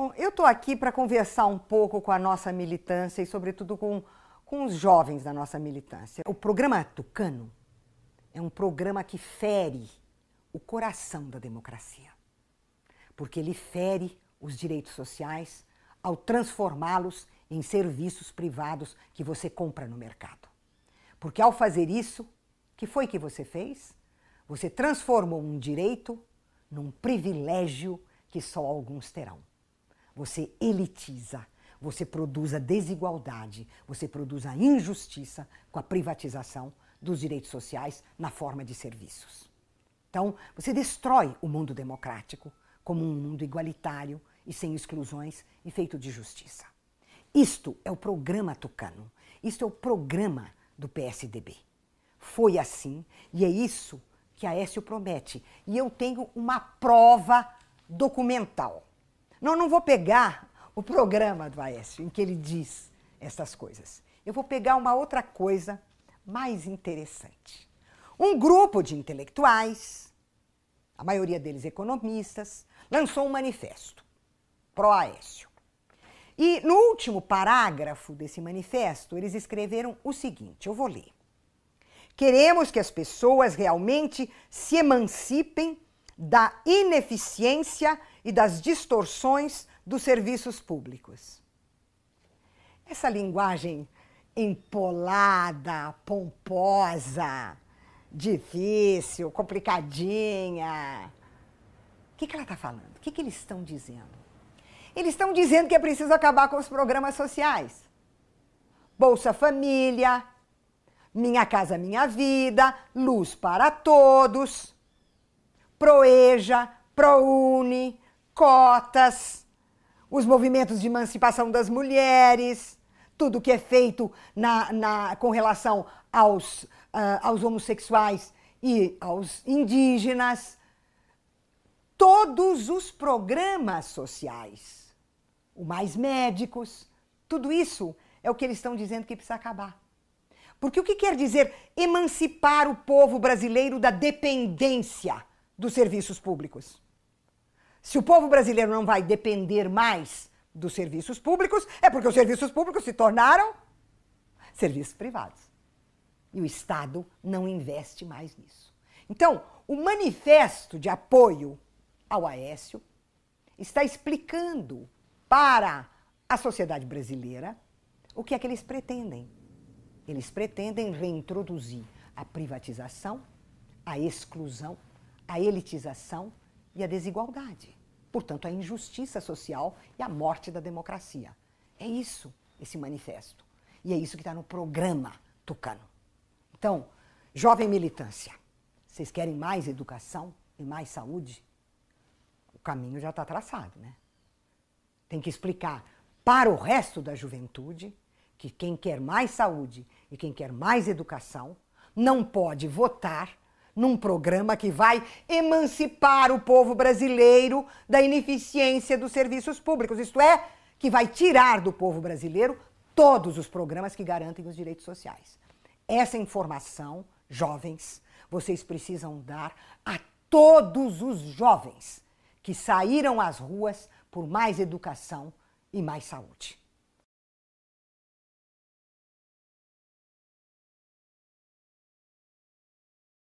Bom, eu estou aqui para conversar um pouco com a nossa militância e, sobretudo, com, com os jovens da nossa militância. O programa Tucano é um programa que fere o coração da democracia, porque ele fere os direitos sociais ao transformá-los em serviços privados que você compra no mercado. Porque ao fazer isso, que foi que você fez? Você transformou um direito num privilégio que só alguns terão você elitiza, você produz a desigualdade, você produz a injustiça com a privatização dos direitos sociais na forma de serviços. Então, você destrói o mundo democrático como um mundo igualitário e sem exclusões e feito de justiça. Isto é o programa Tucano, isto é o programa do PSDB. Foi assim e é isso que a Aécio promete. E eu tenho uma prova documental. Não, não vou pegar o programa do Aécio em que ele diz essas coisas. Eu vou pegar uma outra coisa mais interessante. Um grupo de intelectuais, a maioria deles economistas, lançou um manifesto pró-Aécio. E no último parágrafo desse manifesto, eles escreveram o seguinte: eu vou ler. Queremos que as pessoas realmente se emancipem da ineficiência e das distorções dos serviços públicos. Essa linguagem empolada, pomposa, difícil, complicadinha. O que, que ela está falando? O que, que eles estão dizendo? Eles estão dizendo que é preciso acabar com os programas sociais. Bolsa Família, Minha Casa Minha Vida, Luz para Todos, Proeja, ProUni, cotas, os movimentos de emancipação das mulheres, tudo que é feito na, na com relação aos, uh, aos homossexuais e aos indígenas, todos os programas sociais, o mais médicos, tudo isso é o que eles estão dizendo que precisa acabar. Porque o que quer dizer emancipar o povo brasileiro da dependência dos serviços públicos? Se o povo brasileiro não vai depender mais dos serviços públicos, é porque os serviços públicos se tornaram serviços privados. E o Estado não investe mais nisso. Então, o manifesto de apoio ao Aécio está explicando para a sociedade brasileira o que é que eles pretendem. Eles pretendem reintroduzir a privatização, a exclusão, a elitização e a desigualdade. Portanto, a injustiça social e a morte da democracia. É isso esse manifesto. E é isso que está no programa Tucano. Então, jovem militância, vocês querem mais educação e mais saúde? O caminho já está traçado, né? Tem que explicar para o resto da juventude que quem quer mais saúde e quem quer mais educação não pode votar num programa que vai emancipar o povo brasileiro da ineficiência dos serviços públicos, isto é, que vai tirar do povo brasileiro todos os programas que garantem os direitos sociais. Essa informação, jovens, vocês precisam dar a todos os jovens que saíram às ruas por mais educação e mais saúde.